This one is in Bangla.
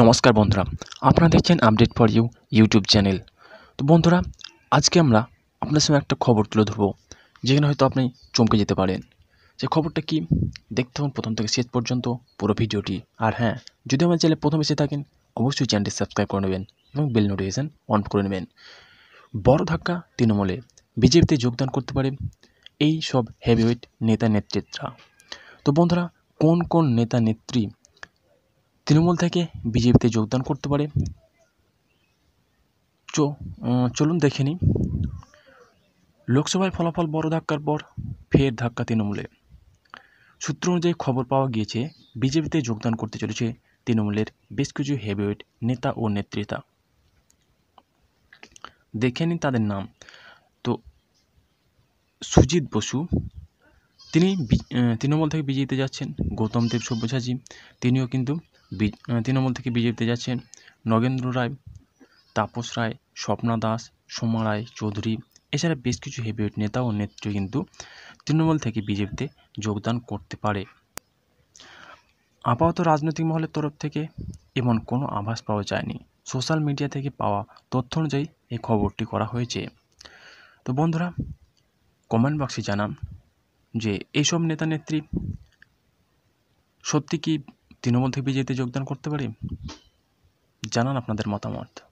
নমস্কার বন্ধুরা আপনারা দেখছেন update for you YouTube channel তো বন্ধুরা আজকে আমরা আপনার সঙ্গে একটা খবর তুলে ধরবো যেখানে হয়তো আপনি চমকে যেতে পারেন যে খবরটা কি দেখতে হন প্রথম থেকে শেষ পর্যন্ত পুরো ভিডিওটি আর হ্যাঁ যদি আমার চ্যানেল প্রথম এসে থাকেন অবশ্যই চ্যানেলটি সাবস্ক্রাইব করে নেবেন এবং বেল নোটিফিকেশান অন করে নেবেন বড় ধাক্কা তৃণমূলে বিজেপিতে যোগদান করতে পারে এই সব হেভিওয়েট নেতা নেতৃত্বরা তো বন্ধুরা কোন কোন নেতা নেত্রী তৃণমূল থেকে বিজেপিতে যোগদান করতে পারে চলুন দেখে নিই লোকসভায় ফলাফল বড় ধাক্কার পর ফের ধাক্কা তৃণমূলে সূত্র অনুযায়ী খবর পাওয়া গিয়েছে বিজেপিতে যোগদান করতে চলেছে তৃণমূলের বেশ কিছু হেভিওয়েট নেতা ও নেতৃতা দেখে নিন তাদের নাম তো সুজিত বসু তিনি তৃণমূল থেকে বিজেপিতে যাচ্ছেন গৌতম দেব সব্যসাচী তিনিও কিন্তু তৃণমূল থেকে বিজেপিতে যাচ্ছেন নগেন্দ্র রায় তাপস রায় স্বপ্না দাস সোমা রায় চৌধুরী এছাড়া বেশ কিছু হেভিওয়েট নেতা ও নেত্রী কিন্তু তৃণমূল থেকে বিজেপিতে যোগদান করতে পারে আপাতত রাজনৈতিক মহলের তরফ থেকে এমন কোনো আভাস পাওয়া যায়নি সোশ্যাল মিডিয়া থেকে পাওয়া তথ্য অনুযায়ী এই খবরটি করা হয়েছে তো বন্ধুরা কমেন্ট বক্সে জানান যে এইসব নেতা নেত্রী সত্যি কি তৃণমূল থেকে বিজেপিতে যোগদান করতে পারি জানান আপনাদের মতামত